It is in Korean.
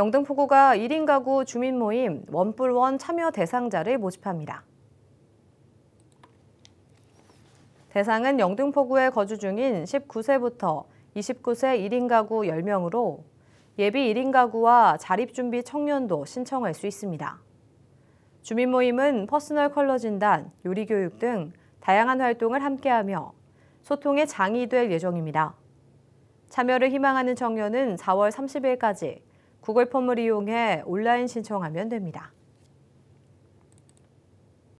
영등포구가 1인 가구 주민 모임 원뿔원 참여 대상자를 모집합니다. 대상은 영등포구에 거주 중인 19세부터 29세 1인 가구 10명으로 예비 1인 가구와 자립준비 청년도 신청할 수 있습니다. 주민 모임은 퍼스널 컬러 진단, 요리 교육 등 다양한 활동을 함께하며 소통의 장이 될 예정입니다. 참여를 희망하는 청년은 4월 30일까지 구글 폼을 이용해 온라인 신청하면 됩니다.